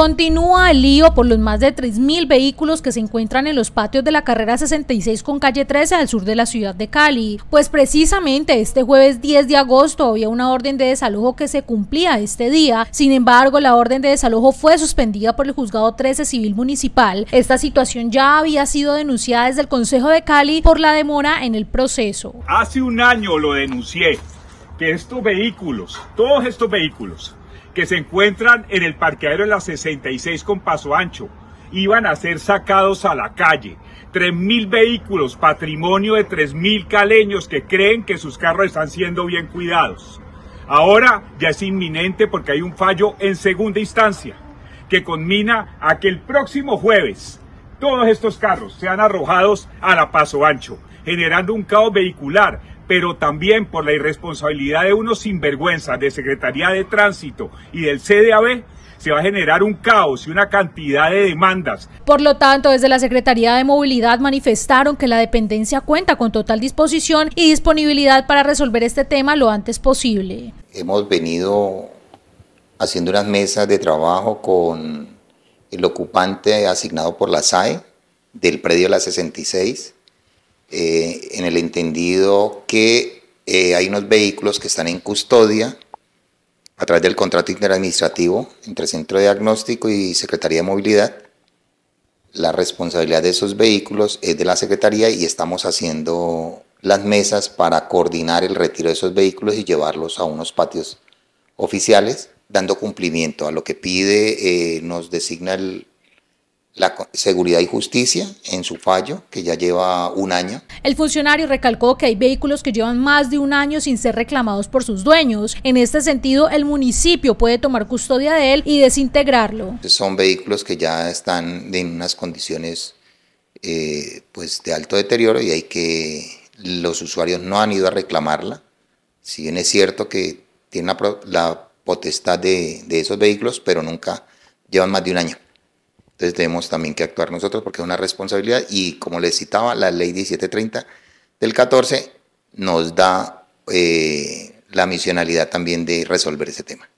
Continúa el lío por los más de 3.000 vehículos que se encuentran en los patios de la carrera 66 con calle 13 al sur de la ciudad de Cali, pues precisamente este jueves 10 de agosto había una orden de desalojo que se cumplía este día, sin embargo la orden de desalojo fue suspendida por el juzgado 13 civil municipal. Esta situación ya había sido denunciada desde el Consejo de Cali por la demora en el proceso. Hace un año lo denuncié, que estos vehículos, todos estos vehículos, que se encuentran en el parqueadero de la 66 con paso ancho, iban a ser sacados a la calle. 3.000 vehículos, patrimonio de 3.000 caleños que creen que sus carros están siendo bien cuidados. Ahora ya es inminente porque hay un fallo en segunda instancia que conmina a que el próximo jueves todos estos carros sean arrojados a la paso ancho, generando un caos vehicular pero también por la irresponsabilidad de unos sinvergüenzas de Secretaría de Tránsito y del CDAB, se va a generar un caos y una cantidad de demandas. Por lo tanto, desde la Secretaría de Movilidad manifestaron que la dependencia cuenta con total disposición y disponibilidad para resolver este tema lo antes posible. Hemos venido haciendo unas mesas de trabajo con el ocupante asignado por la SAE del predio la 66 eh, en el entendido que eh, hay unos vehículos que están en custodia a través del contrato interadministrativo entre Centro de Diagnóstico y Secretaría de Movilidad. La responsabilidad de esos vehículos es de la Secretaría y estamos haciendo las mesas para coordinar el retiro de esos vehículos y llevarlos a unos patios oficiales, dando cumplimiento a lo que pide, eh, nos designa el la Seguridad y Justicia en su fallo, que ya lleva un año. El funcionario recalcó que hay vehículos que llevan más de un año sin ser reclamados por sus dueños. En este sentido, el municipio puede tomar custodia de él y desintegrarlo. Son vehículos que ya están en unas condiciones eh, pues de alto deterioro y hay que los usuarios no han ido a reclamarla. Si bien es cierto que tienen la, potestad de esos vehículos, pero nunca llevan más de un año. Entonces tenemos también que actuar nosotros porque es una responsabilidad y como les citaba, la ley 1730 del 14 nos da eh, la misionalidad también de resolver ese tema.